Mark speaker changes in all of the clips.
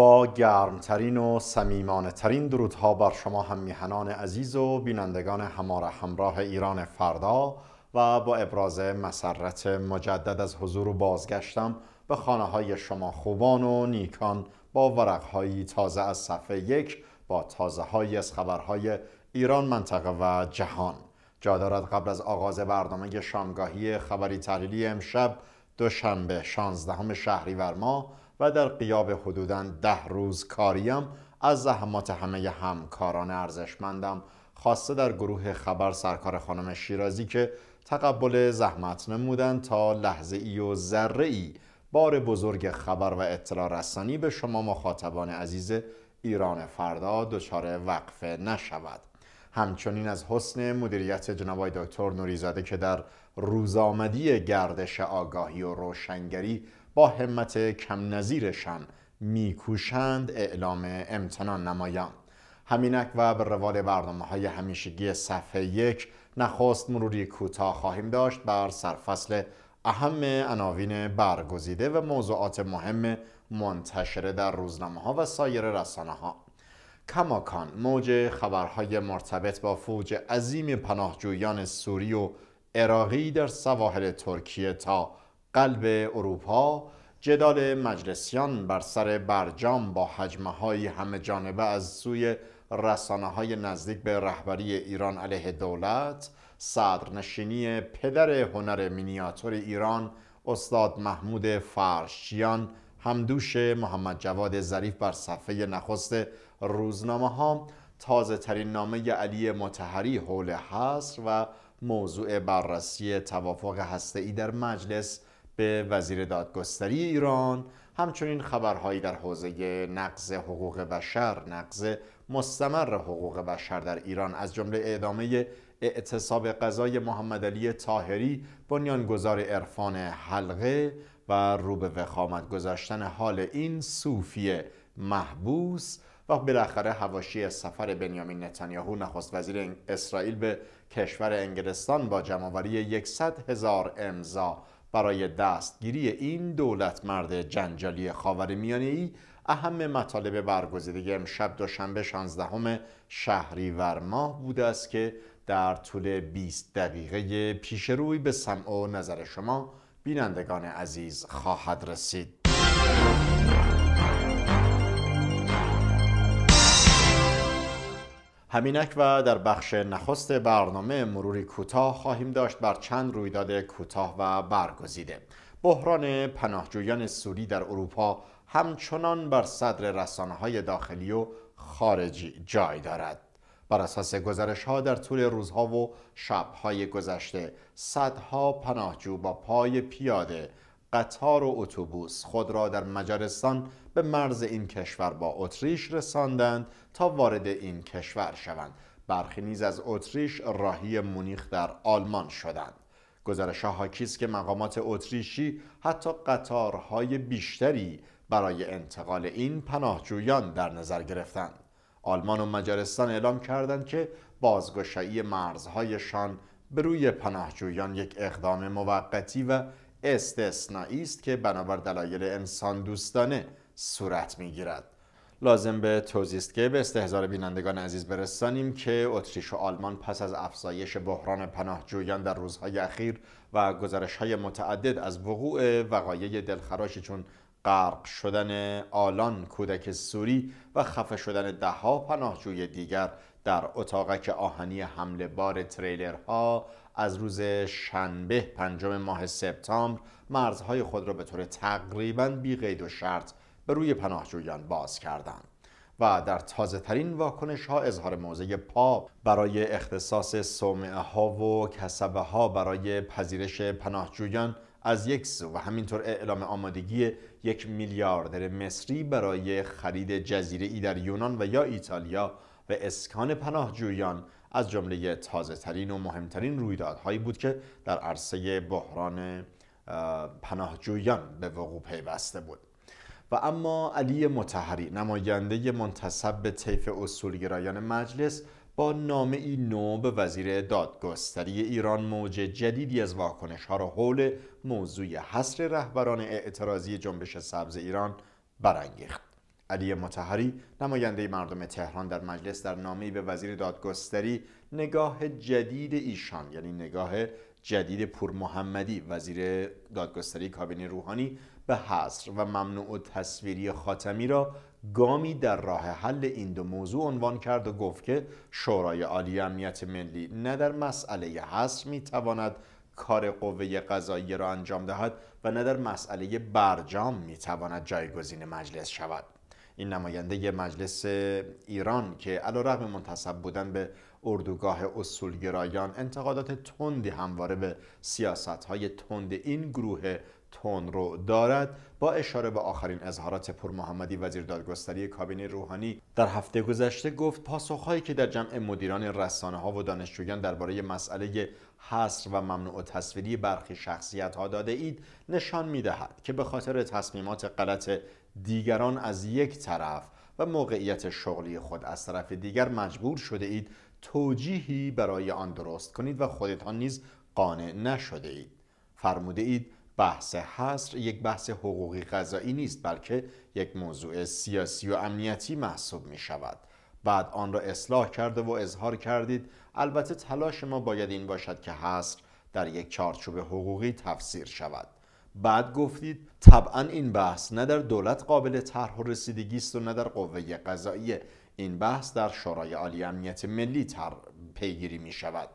Speaker 1: با گرمترین و سمیمانه ترین درودها بر شما هم میهنان عزیز و بینندگان هماره همراه ایران فردا و با ابراز مسرت مجدد از حضور و بازگشتم به خانه های شما خوبان و نیکان با ورقهایی تازه از صفحه یک با تازه از خبرهای ایران منطقه و جهان جا دارد قبل از آغاز برنامه شامگاهی خبری تحلیلی امشب دوشنبه 16 شهریور ماه و در قیاب حدوداً ده روز کاریم از زحمات همه همکاران ارزشمندم خاصه در گروه خبر سرکار خانم شیرازی که تقبل زحمت نمودن تا لحظه ای و ذره ای بار بزرگ خبر و اطلاع رسانی به شما مخاطبان عزیز ایران فردا دچار وقفه نشود همچنین از حسن مدیریت جناب دکتر نوریزاده که در روز آمدی گردش آگاهی و روشنگری با همت کم نظیرشان میکوشند اعلام امتنان نمایان همینک و به روال برنامه های همیشگی صفحه یک نخست مروری کوتاه خواهیم داشت بر سرفصل اهم عناوین برگزیده و موضوعات مهم منتشره در روزنامه ها و سایر رسانه ها کماکان موج خبرهای مرتبط با فوج عظیم پناهجویان سوری و عراقی در سواحل ترکیه تا قلب اروپا جدال مجلسیان بر سر برجام با حجمه های همه جانبه از سوی رسانه های نزدیک به رهبری ایران علیه دولت صدرنشینی پدر هنر مینیاتور ایران استاد محمود فرشیان همدوش محمد جواد ظریف بر صفحه نخست روزنامه ها تازه ترین نامه علی متحری حول حصر و موضوع بررسی توافق هسته ای در مجلس به وزیر دادگستری ایران همچنین خبرهایی در حوزه نقض حقوق بشر نقض مستمر حقوق بشر در ایران از جمله اعدامه اعتصاب قضای محمد علی تاهری بنیانگذار عرفان حلقه و روبه به وخامت گذاشتن حال این صوفی محبوس و بالاخره هواشی سفر بنیامین نتانیاهو نخست وزیر اسرائیل به کشور انگلستان با جمعآوری 100 هزار امضا برای دستگیری این دولت مرد جنجالی خاور میانه ای اهم مطالب برگزیده امشب دوشنبه 16 شهریور ماه بوده است که در طول 20 دقیقه پیش روی به سمع و نظر شما بینندگان عزیز خواهد رسید همینک و در بخش نخست برنامه مروری کوتاه خواهیم داشت بر چند رویداد کوتاه و برگزیده بحران پناهجویان سوری در اروپا همچنان بر صدر رسانه های داخلی و خارجی جای دارد بر اساس گزارش ها در طول روزها و شبهای گذشته صدها پناهجو با پای پیاده قطار و اتوبوس خود را در مجارستان به مرز این کشور با اتریش رساندند تا وارد این کشور شوند برخی نیز از اتریش راهی مونیخ در آلمان شدند گزارش حاکی است که مقامات اتریشی حتی قطارهای بیشتری برای انتقال این پناهجویان در نظر گرفتند آلمان و مجارستان اعلام کردند که بازگشایی مرزهایشان به روی پناهجویان یک اقدام موقتی و استثنایی است که بنابر دلایل انسان دوستانه صورت میگیرد لازم به توضیح است که به استحضار بینندگان عزیز برسانیم که اتریش و آلمان پس از افزایش بحران پناهجویان در روزهای اخیر و گزارش های متعدد از وقوع وقایع دلخراشی چون غرق شدن آلان کودک سوری و خفه شدن دهها پناهجوی دیگر در اتاقک آهنی حمله بار تریلرها از روز شنبه پنجم ماه سپتامبر مرزهای خود را به طور تقریبا بی قید و شرط به روی پناهجویان باز کردند و در تازه ترین واکنش ها اظهار موضع پا برای اختصاص سومعه ها و کسبه ها برای پذیرش پناهجویان از یک سو و همینطور اعلام آمادگی یک میلیاردر مصری برای خرید جزیره ای در یونان و یا ایتالیا و اسکان پناهجویان از جمله تازه ترین و مهمترین رویدادهایی بود که در عرصه بحران پناهجویان به وقوع پیوسته بود و اما علی متحری نماینده منتصب به طیف اصولگرایان مجلس با نام ای نو به وزیر دادگستری ایران موج جدیدی از واکنش ها را حول موضوع حصر رهبران اعتراضی جنبش سبز ایران برانگیخت. علی متحری نماینده مردم تهران در مجلس در نامه‌ای به وزیر دادگستری نگاه جدید ایشان یعنی نگاه جدید پور محمدی وزیر دادگستری کابینه روحانی به حصر و ممنوع تصویری خاتمی را گامی در راه حل این دو موضوع عنوان کرد و گفت که شورای عالی امنیت ملی نه در مسئله حصر میتواند کار قوه قضایی را انجام دهد و نه در مسئله برجام میتواند جایگزین مجلس شود این نماینده مجلس ایران که علیرغم منتصب بودن به اردوگاه اصولگرایان انتقادات تندی همواره به سیاست های تند این گروه تون رو دارد با اشاره به آخرین اظهارات پور محمدی وزیر دادگستری کابینه روحانی در هفته گذشته گفت پاسخهایی که در جمع مدیران رسانه ها و دانشجویان درباره مسئله حصر و ممنوع تصویری برخی شخصیت ها داده اید نشان می دهد که به خاطر تصمیمات غلط دیگران از یک طرف و موقعیت شغلی خود از طرف دیگر مجبور شده اید توجیهی برای آن درست کنید و خودتان نیز قانع نشده اید فرموده اید بحث حصر یک بحث حقوقی غذایی نیست بلکه یک موضوع سیاسی و امنیتی محسوب می شود بعد آن را اصلاح کرده و اظهار کردید البته تلاش ما باید این باشد که حصر در یک چارچوب حقوقی تفسیر شود بعد گفتید طبعا این بحث نه در دولت قابل طرح و رسیدگی است و نه در قوه قضاییه این بحث در شورای عالی امنیت ملی تر پیگیری می شود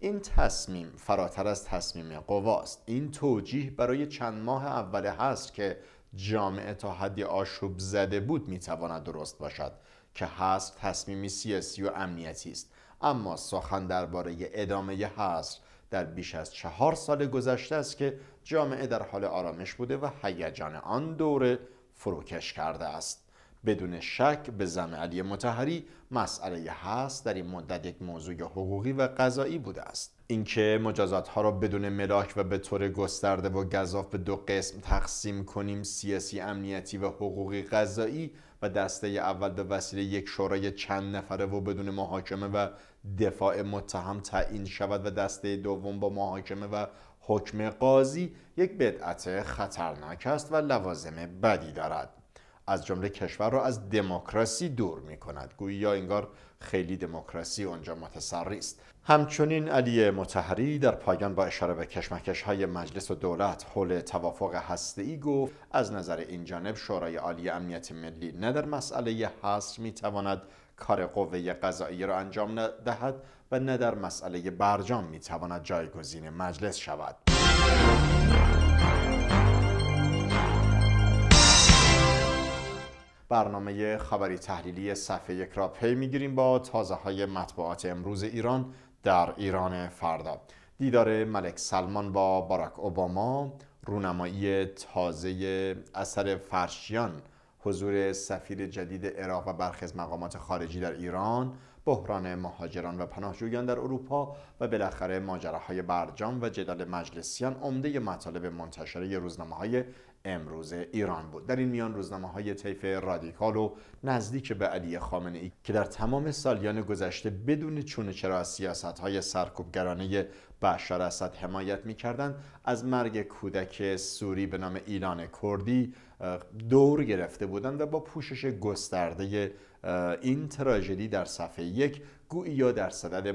Speaker 1: این تصمیم فراتر از تصمیم قواست این توجیه برای چند ماه اول هست که جامعه تا حدی آشوب زده بود می تواند درست باشد که هست تصمیمی سیاسی و امنیتی است اما سخن درباره ادامه هست در بیش از چهار سال گذشته است که جامعه در حال آرامش بوده و هیجان آن دوره فروکش کرده است بدون شک به زم علی متحری مسئله هست در این مدت یک موضوع حقوقی و قضایی بوده است اینکه مجازات ها را بدون ملاک و به طور گسترده و گذاف به دو قسم تقسیم کنیم سیاسی امنیتی و حقوقی قضایی و دسته اول به وسیله یک شورای چند نفره و بدون محاکمه و دفاع متهم تعیین شود و دسته دوم با محاکمه و حکم قاضی یک بدعت خطرناک است و لوازم بدی دارد از جمله کشور را از دموکراسی دور می کند گویی یا انگار خیلی دموکراسی آنجا متصری است همچنین علی متحری در پایان با اشاره به کشمکش های مجلس و دولت حول توافق هسته ای گفت از نظر این جانب شورای عالی امنیت ملی نه در مسئله حصر می تواند کار قوه قضایی را انجام ندهد و نه در مسئله برجام میتواند جایگزین مجلس شود برنامه خبری تحلیلی صفحه یک را پی میگیریم با تازه های مطبوعات امروز ایران در ایران فردا دیدار ملک سلمان با باراک اوباما رونمایی تازه اثر فرشیان حضور سفیر جدید عراق و برخی از مقامات خارجی در ایران بحران مهاجران و پناهجویان در اروپا و بالاخره ماجراهای برجام و جدال مجلسیان عمده مطالب منتشره روزنامه های امروز ایران بود در این میان روزنامه های طیف رادیکال و نزدیک به علی خامنه ای که در تمام سالیان گذشته بدون چونه چرا از سیاست های سرکوبگرانه بشار اسد حمایت میکردند از مرگ کودک سوری به نام ایلان کردی دور گرفته بودند و با پوشش گسترده این تراژدی در صفحه یک یا در صدد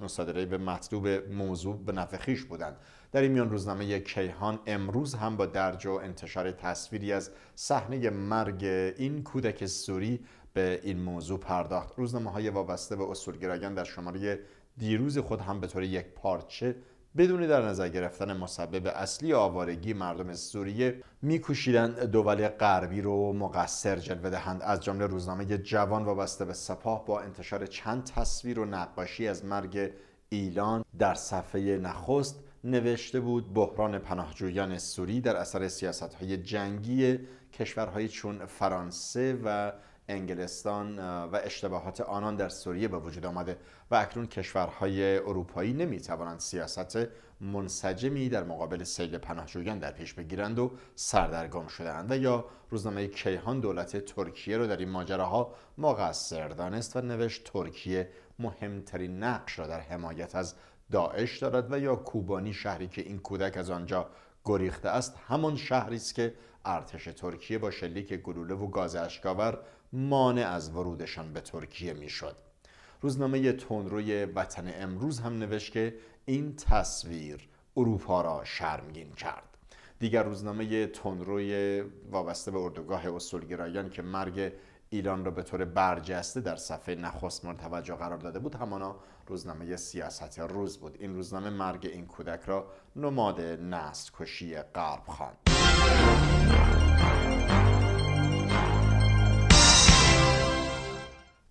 Speaker 1: مصادره به مطلوب موضوع به نفخیش بودند در این میان روزنامه کیهان امروز هم با درج و انتشار تصویری از صحنه مرگ این کودک سوری به این موضوع پرداخت روزنامه های وابسته به اصولگرایان در شماره دیروز خود هم به طور یک پارچه بدون در نظر گرفتن مسبب اصلی آوارگی مردم سوریه میکوشیدند دول غربی رو مقصر جلوه دهند از جمله روزنامه جوان وابسته به سپاه با انتشار چند تصویر و نقاشی از مرگ ایلان در صفحه نخست نوشته بود بحران پناهجویان سوری در اثر سیاست های جنگی کشورهایی چون فرانسه و انگلستان و اشتباهات آنان در سوریه به وجود آمده و اکنون کشورهای اروپایی نمیتوانند سیاست منسجمی در مقابل سیل پناهجویان در پیش بگیرند و سردرگم شدهاند و یا روزنامه کیهان دولت ترکیه رو در این ماجراها مقصر دانست و نوشت ترکیه مهمترین نقش را در حمایت از داعش دارد و یا کوبانی شهری که این کودک از آنجا گریخته است همان شهری است که ارتش ترکیه با شلیک گلوله و گاز اشکاور مانع از ورودشان به ترکیه میشد روزنامه تندروی وطن امروز هم نوشت که این تصویر اروپا را شرمگین کرد دیگر روزنامه تندروی وابسته به اردوگاه اصولگرایان که مرگ ایلان را به طور برجسته در صفحه نخست مورد توجه قرار داده بود همانا روزنامه سیاست روز بود این روزنامه مرگ این کودک را نماد نسل کشی غرب خواند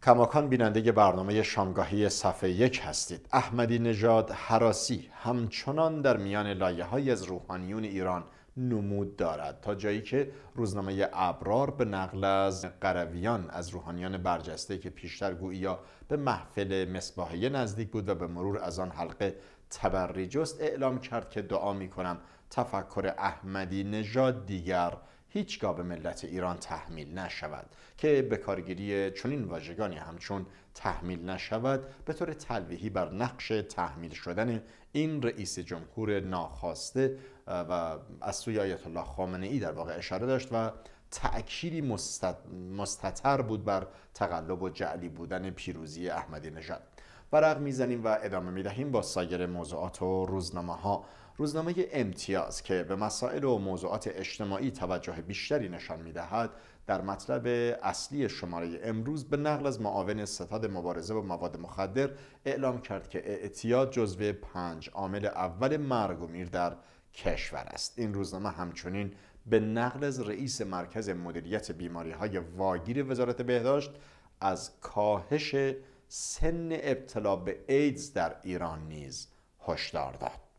Speaker 1: کماکان بیننده برنامه شامگاهی صفحه یک هستید احمدی نژاد حراسی همچنان در میان لایه های از روحانیون ایران نمود دارد تا جایی که روزنامه ابرار به نقل از قرویان از روحانیان برجسته که پیشتر گویا به محفل مصباحیه نزدیک بود و به مرور از آن حلقه تبری جست اعلام کرد که دعا می کنم تفکر احمدی نژاد دیگر هیچگاه به ملت ایران تحمیل نشود که به کارگیری چنین واژگانی همچون تحمیل نشود به طور تلویحی بر نقش تحمیل شدن این رئیس جمهور ناخواسته و از سوی آیت الله خامنه ای در واقع اشاره داشت و تأکیدی مستتر بود بر تقلب و جعلی بودن پیروزی احمدی نژاد برق میزنیم و ادامه میدهیم با سایر موضوعات و روزنامه ها روزنامه امتیاز که به مسائل و موضوعات اجتماعی توجه بیشتری نشان میدهد در مطلب اصلی شماره امروز به نقل از معاون ستاد مبارزه با مواد مخدر اعلام کرد که اعتیاد جزو پنج عامل اول مرگ و میر در کشور است این روزنامه همچنین به نقل از رئیس مرکز مدیریت بیماری های واگیر وزارت بهداشت از کاهش سن ابتلا به ایدز در ایران نیز هشدار داد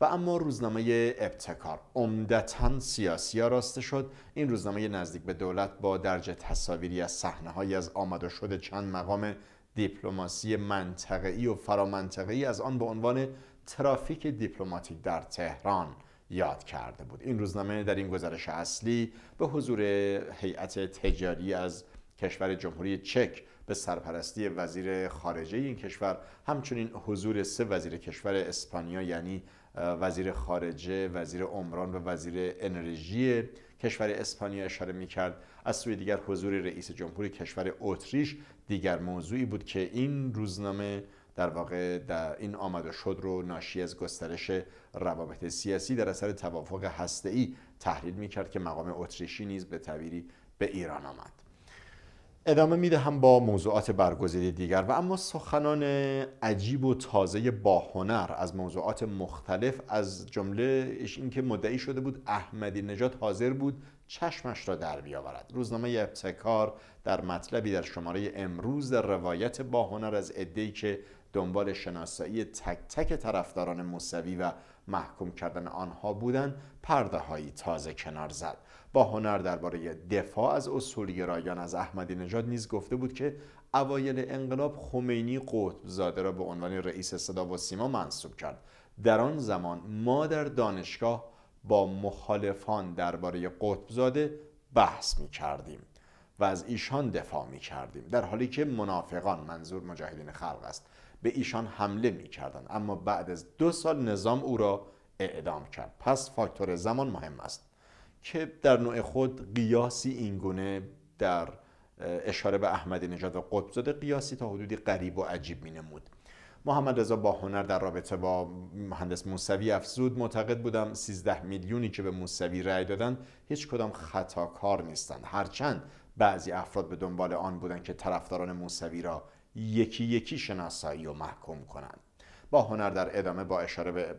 Speaker 1: و اما روزنامه ابتکار عمدتا سیاسی راسته شد این روزنامه نزدیک به دولت با درجه تصاویری از هایی از آمد شده چند مقام دیپلماسی منطقه‌ای و فرامنطقه‌ای از آن به عنوان ترافیک دیپلماتیک در تهران یاد کرده بود این روزنامه در این گزارش اصلی به حضور هیئت تجاری از کشور جمهوری چک به سرپرستی وزیر خارجه این کشور همچنین حضور سه وزیر کشور اسپانیا یعنی وزیر خارجه وزیر عمران و وزیر انرژی کشور اسپانیا اشاره می کرد از سوی دیگر حضور رئیس جمهور کشور اتریش دیگر موضوعی بود که این روزنامه در واقع در این آمد شد رو ناشی از گسترش روابط سیاسی در اثر توافق هسته‌ای تحلیل میکرد که مقام اتریشی نیز به تعبیری به ایران آمد ادامه میده هم با موضوعات برگزیده دیگر و اما سخنان عجیب و تازه با هنر از موضوعات مختلف از جمله اینکه مدعی شده بود احمدی نجات حاضر بود چشمش را در بیاورد روزنامه ابتکار در مطلبی در شماره امروز در روایت با هنر از عده‌ای که دنبال شناسایی تک تک طرفداران موسوی و محکوم کردن آنها بودند پرده هایی تازه کنار زد با هنر درباره دفاع از اصولگرایان از احمدی نژاد نیز گفته بود که اوایل انقلاب خمینی قطب زاده را به عنوان رئیس صدا و سیما منصوب کرد در آن زمان ما در دانشگاه با مخالفان درباره قطبزاده بحث می کردیم و از ایشان دفاع می کردیم در حالی که منافقان منظور مجاهدین خلق است به ایشان حمله می اما بعد از دو سال نظام او را اعدام کرد پس فاکتور زمان مهم است که در نوع خود قیاسی اینگونه در اشاره به احمد نژاد و قطبزاده قیاسی تا حدودی غریب و عجیب می نمود محمد رضا با هنر در رابطه با مهندس موسوی افزود معتقد بودم 13 میلیونی که به موسوی رأی دادند هیچ کدام خطاکار نیستند هرچند بعضی افراد به دنبال آن بودند که طرفداران موسوی را یکی یکی شناسایی و محکوم کنند با هنر در ادامه با اشاره به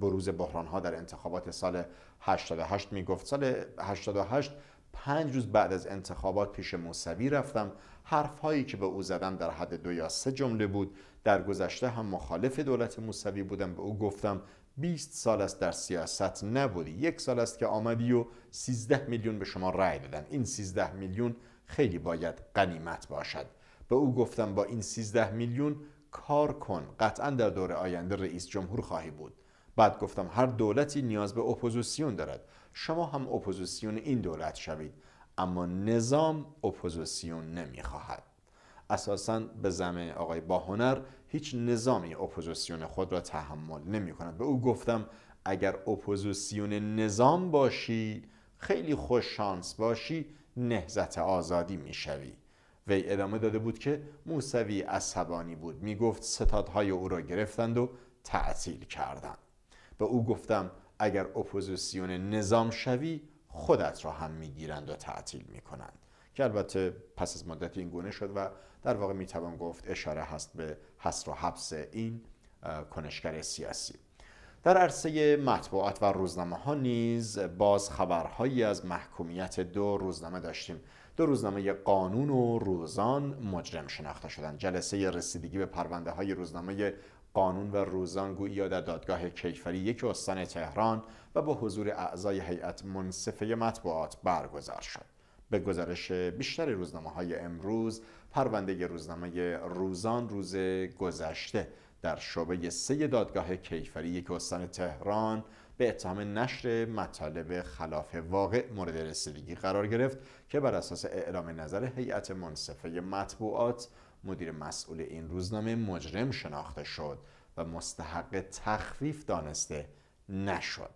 Speaker 1: بروز ها در انتخابات سال 88 میگفت سال 88 پنج روز بعد از انتخابات پیش موسوی رفتم حرف هایی که به او زدم در حد دو یا سه جمله بود در گذشته هم مخالف دولت موسوی بودم به او گفتم 20 سال است در سیاست نبودی یک سال است که آمدی و 13 میلیون به شما رأی دادن این 13 میلیون خیلی باید قنیمت باشد به او گفتم با این 13 میلیون کار کن قطعا در دور آینده رئیس جمهور خواهی بود بعد گفتم هر دولتی نیاز به اپوزیسیون دارد شما هم اپوزیسیون این دولت شوید اما نظام اپوزیسیون نمیخواهد اساسا به زمه آقای باهنر هیچ نظامی اپوزیسیون خود را تحمل نمی کند به او گفتم اگر اپوزیسیون نظام باشی خیلی خوش شانس باشی نهزت آزادی میشوی وی ادامه داده بود که موسوی عصبانی بود می گفت ستادهای او را گرفتند و تعطیل کردند به او گفتم اگر اپوزیسیون نظام شوی خودت را هم میگیرند و تعطیل کنند. که البته پس از مدت این گونه شد و در واقع توان گفت اشاره هست به حصر و حبس این کنشگر سیاسی در عرصه مطبوعات و روزنامه ها نیز باز خبرهایی از محکومیت دو روزنامه داشتیم دو روزنامه قانون و روزان مجرم شناخته شدند جلسه رسیدگی به پرونده های روزنامه قانون و روزان گویا در دادگاه کیفری یک استان تهران و با حضور اعضای هیئت منصفه مطبوعات برگزار شد به گزارش بیشتر روزنامه های امروز پرونده روزنامه روزان روز گذشته در شعبه سه دادگاه کیفری یک استان تهران به اتهام نشر مطالب خلاف واقع مورد رسیدگی قرار گرفت که بر اساس اعلام نظر هیئت منصفه مطبوعات مدیر مسئول این روزنامه مجرم شناخته شد و مستحق تخفیف دانسته نشد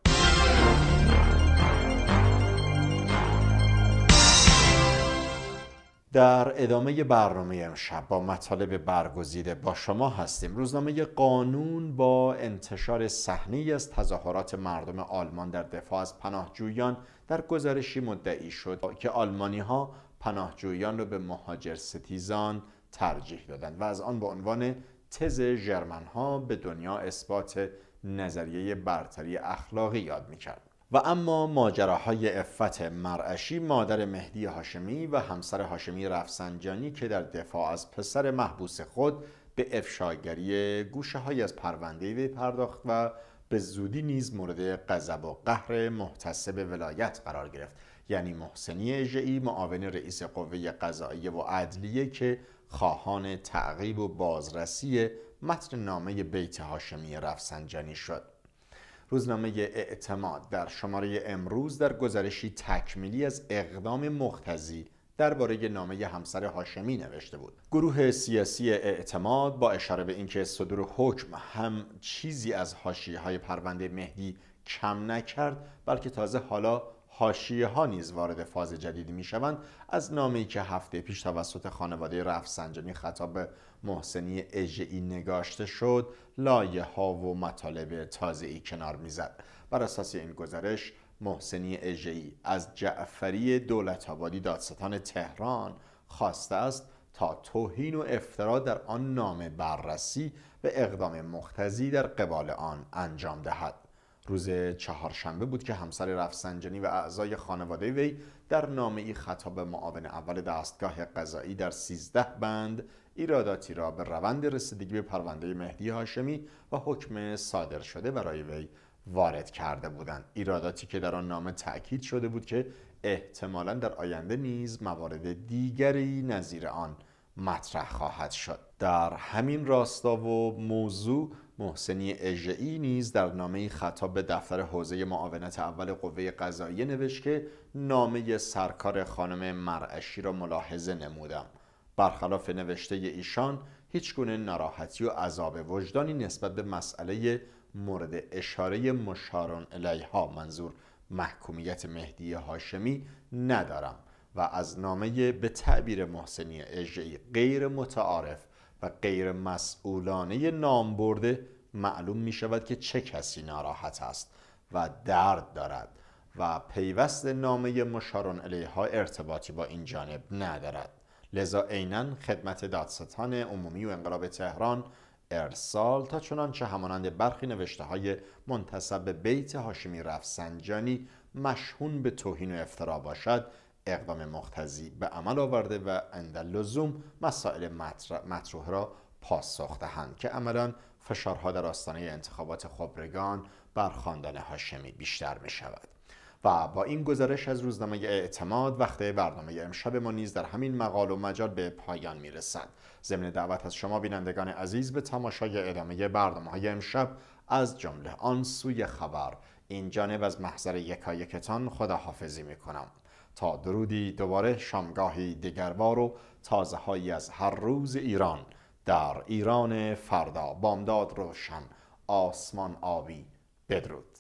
Speaker 1: در ادامه برنامه امشب با مطالب برگزیده با شما هستیم روزنامه قانون با انتشار صحنه از تظاهرات مردم آلمان در دفاع از پناهجویان در گزارشی مدعی شد که آلمانی ها پناهجویان را به مهاجر ستیزان ترجیح دادند و از آن به عنوان تز ژرمن ها به دنیا اثبات نظریه برتری اخلاقی یاد میکرد و اما ماجراهای افت مرعشی مادر مهدی هاشمی و همسر هاشمی رفسنجانی که در دفاع از پسر محبوس خود به افشاگری گوشه های از پرونده وی پرداخت و به زودی نیز مورد غضب و قهر محتسب ولایت قرار گرفت یعنی محسنی اژهای معاون رئیس قوه قضاییه و عدلیه که خواهان تعقیب و بازرسی متن نامه بیت هاشمی رفسنجانی شد روزنامه اعتماد در شماره امروز در گزارشی تکمیلی از اقدام مختزی درباره نامه همسر هاشمی نوشته بود گروه سیاسی اعتماد با اشاره به اینکه صدور حکم هم چیزی از حاشیه های پرونده مهدی کم نکرد بلکه تازه حالا حاشیه ها نیز وارد فاز جدیدی می شوند از ای که هفته پیش توسط خانواده رفسنجانی خطاب به محسنی اژئی نگاشته شد لایه ها و مطالب ای کنار میزد بر اساس این گزارش محسنی اژئی از جعفری دولت آبادی دادستان تهران خواسته است تا توهین و افترا در آن نامه بررسی و اقدام مختزی در قبال آن انجام دهد روز چهارشنبه بود که همسر رفسنجانی و اعضای خانواده وی در نامه ای خطاب معاون اول دستگاه قضایی در 13 بند ایراداتی را به روند رسیدگی به پرونده مهدی هاشمی و حکم صادر شده برای وی وارد کرده بودند ایراداتی که در آن نامه تاکید شده بود که احتمالا در آینده نیز موارد دیگری نظیر آن مطرح خواهد شد در همین راستا و موضوع محسنی اجعی نیز در نامه خطاب به دفتر حوزه معاونت اول قوه قضاییه نوشت که نامه سرکار خانم مرعشی را ملاحظه نمودم برخلاف نوشته ایشان هیچگونه ناراحتی و عذاب وجدانی نسبت به مسئله مورد اشاره مشارون الیها منظور محکومیت مهدی هاشمی ندارم و از نامه به تعبیر محسنی اجعی غیر متعارف و غیر مسئولانه نام برده معلوم می شود که چه کسی ناراحت است و درد دارد و پیوست نامه مشارون علیه ها ارتباطی با این جانب ندارد لذا عینا خدمت دادستان عمومی و انقلاب تهران ارسال تا چنانچه همانند برخی نوشته های منتصب به بیت هاشمی رفسنجانی مشهون به توهین و افترا باشد اقدام مختزی به عمل آورده و لزوم مسائل مطروح را پاسخ دهند که عملا فشارها در آستانه انتخابات خبرگان بر خاندان هاشمی بیشتر می شود و با این گزارش از روزنامه اعتماد وقت برنامه امشب ما نیز در همین مقال و مجال به پایان می رسد ضمن دعوت از شما بینندگان عزیز به تماشای ادامه برنامه های امشب از جمله آن سوی خبر این جانب از محضر یکایکتان خداحافظی می کنم تا درودی دوباره شامگاهی دگروار و تازه هایی از هر روز ایران در ایران فردا بامداد روشن آسمان آبی بدرود